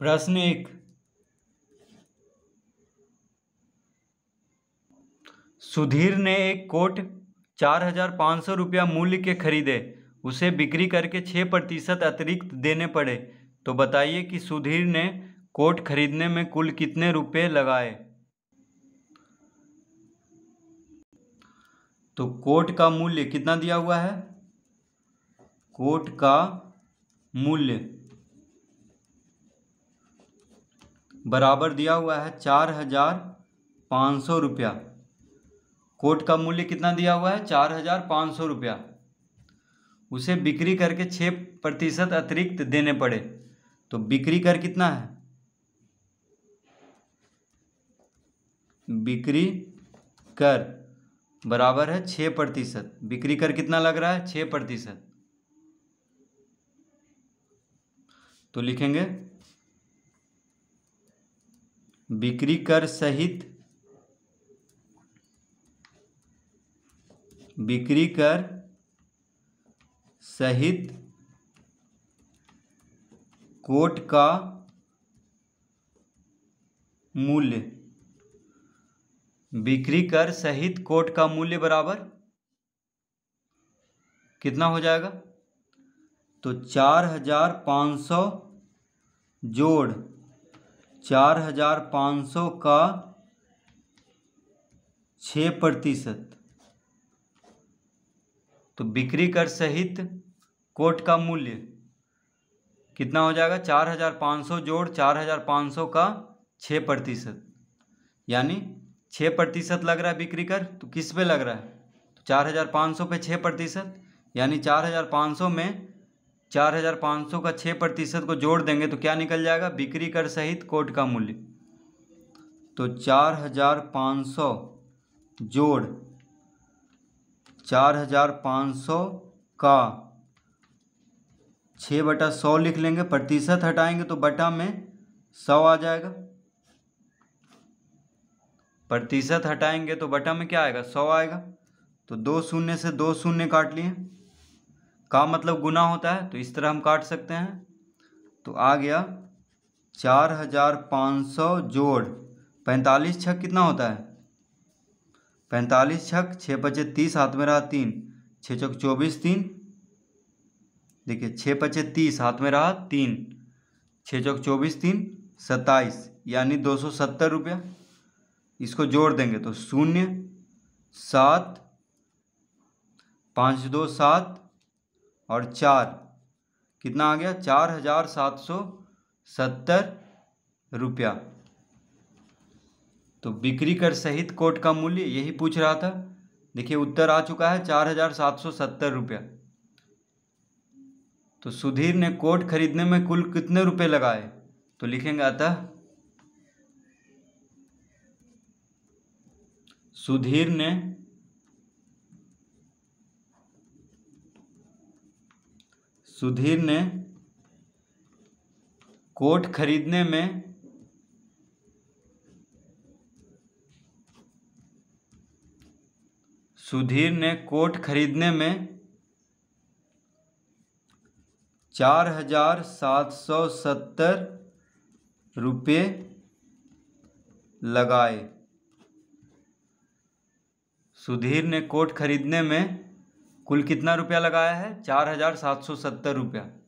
प्रश्न एक सुधीर ने एक कोट चार हजार पाँच सौ रुपया मूल्य के खरीदे उसे बिक्री करके छः प्रतिशत अतिरिक्त देने पड़े तो बताइए कि सुधीर ने कोट खरीदने में कुल कितने रुपए लगाए तो कोट का मूल्य कितना दिया हुआ है कोट का मूल्य बराबर दिया हुआ है चार हज़ार पाँच सौ रुपया कोट का मूल्य कितना दिया हुआ है चार हज़ार पाँच सौ रुपया उसे बिक्री करके छः प्रतिशत अतिरिक्त देने पड़े तो बिक्री कर कितना है बिक्री कर बराबर है छः प्रतिशत बिक्री कर कितना लग रहा है छः प्रतिशत तो लिखेंगे बिक्री कर सहित बिक्री कर सहित कोट का मूल्य बिक्री कर सहित कोट का मूल्य बराबर कितना हो जाएगा तो चार हजार पाँच सौ जोड़ चार हजार पाँच सौ का छ प्रतिशत तो बिक्री कर सहित कोट का मूल्य कितना हो जाएगा चार हजार पाँच सौ जोड़ चार हजार पाँच सौ का छ प्रतिशत यानी छ प्रतिशत लग रहा है बिक्री कर तो किस पे लग रहा है तो चार हजार पाँच सौ पे छः प्रतिशत यानी चार हजार पाँच सौ में चार हज़ार पाँच सौ का छः प्रतिशत को जोड़ देंगे तो क्या निकल जाएगा बिक्री कर सहित कोट का मूल्य तो चार हज़ार पाँच सौ जोड़ चार हज़ार पाँच सौ का छः बटा सौ लिख लेंगे प्रतिशत हटाएंगे तो बटा में सौ आ जाएगा प्रतिशत हटाएंगे तो बटा में क्या आएगा सौ आएगा तो दो शून्य से दो शून्य काट लिए का मतलब गुना होता है तो इस तरह हम काट सकते हैं तो आ गया चार हजार पाँच सौ जोड़ पैंतालीस छक कितना होता है पैंतालीस छक छः पचे तीस हाथ में रहा तीन छः चौक चौबीस तीन देखिए छः पचे तीस हाथ में रहा तीन छः चौक चौबीस तीन सत्ताईस यानी दो सौ सत्तर रुपया इसको जोड़ देंगे तो शून्य सात पाँच दो सात और चार कितना आ गया चार हजार सात सौ सत्तर रुपया तो बिक्री कर सहित कोट का मूल्य यही पूछ रहा था देखिए उत्तर आ चुका है चार हजार सात सौ सत्तर रुपया तो सुधीर ने कोट खरीदने में कुल कितने रुपए लगाए तो लिखेंगे अतः सुधीर ने सुधीर ने कोट खरीदने में सुधीर ने कोट खरीदने में चार हजार सात सौ सत्तर रुपये लगाए सुधीर ने कोट खरीदने में कुल कितना रुपया लगाया है चार हज़ार सात सौ सत्तर रुपया